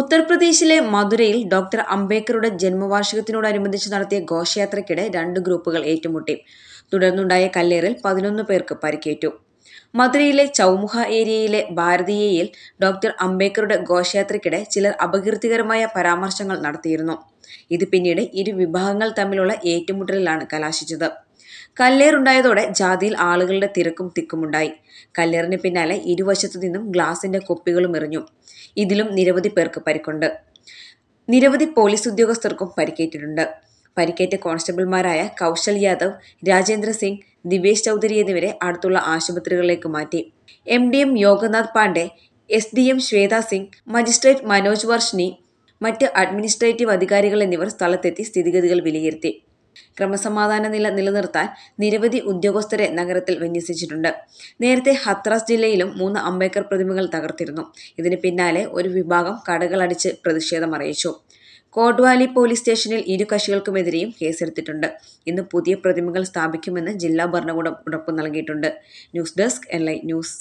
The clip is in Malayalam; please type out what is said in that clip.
ഉത്തർപ്രദേശിലെ മധുരയിൽ ഡോക്ടർ അംബേദ്കറുടെ ജന്മവാർഷികത്തിനോടനുബന്ധിച്ച് നടത്തിയ ഘോഷയാത്രയ്ക്കിടെ രണ്ട് ഗ്രൂപ്പുകൾ ഏറ്റുമുട്ടി തുടർന്നുണ്ടായ കല്ലേറിൽ പതിനൊന്ന് പേർക്ക് പരിക്കേറ്റു മധുരയിലെ ചൗമുഹ ഏരിയയിലെ ഭാരതീയയിൽ ഡോക്ടർ അംബേദ്കറുടെ ഘോഷയാത്രയ്ക്കിടെ ചിലർ അപകീർത്തികരമായ പരാമർശങ്ങൾ നടത്തിയിരുന്നു ഇത് പിന്നീട് ഇരു വിഭാഗങ്ങൾ തമ്മിലുള്ള ഏറ്റുമുട്ടലിലാണ് കലാശിച്ചത് കല്ലേറുണ്ടായതോടെ ജാതിയിൽ ആളുകളുടെ തിരക്കും തിക്കുമുണ്ടായി കല്ലേറിന് പിന്നാലെ ഇരുവശത്തു നിന്നും ഗ്ലാസിന്റെ കൊപ്പികളും എറിഞ്ഞു ഇതിലും നിരവധി പേർക്ക് പരിക്കുണ്ട് നിരവധി പോലീസ് ഉദ്യോഗസ്ഥർക്കും പരിക്കേറ്റിട്ടുണ്ട് പരിക്കേറ്റ കോൺസ്റ്റബിൾമാരായ കൗശൽ യാദവ് രാജേന്ദ്ര സിംഗ് ദിവേശ് ചൗധരി എന്നിവരെ അടുത്തുള്ള ആശുപത്രികളിലേക്ക് മാറ്റി M D M Yoganath Pandey S D M Shweta Singh magistrate Manoj Varshney മറ്റ് അഡ്മിനിസ്ട്രേറ്റീവ് അധികാരികൾ എന്നിവർ സ്ഥലത്തെത്തി സ്ഥിതിഗതികൾ വിലയിരുത്തി ക്രമസമാധാന നില നിലനിർത്താൻ നിരവധി ഉദ്യോഗസ്ഥരെ നഗരത്തിൽ വിന്യസിച്ചിട്ടുണ്ട് നേരത്തെ ഹത്രാസ് ജില്ലയിലും മൂന്ന് അംബേദ്കർ പ്രതിമകൾ തകർത്തിരുന്നു ഇതിന് പിന്നാലെ ഒരു വിഭാഗം കടകളടിച്ച് പ്രതിഷേധം അറിയിച്ചു കോട്ട്വാലി പോലീസ് സ്റ്റേഷനിൽ ഇരു കക്ഷികൾക്കുമെതിരെയും കേസെടുത്തിട്ടുണ്ട് ഇന്ന് പുതിയ പ്രതിമകൾ സ്ഥാപിക്കുമെന്ന് ജില്ലാ ഭരണകൂടം ഉറപ്പു നൽകിയിട്ടുണ്ട് ന്യൂസ് ഡെസ്ക് എൽ ന്യൂസ്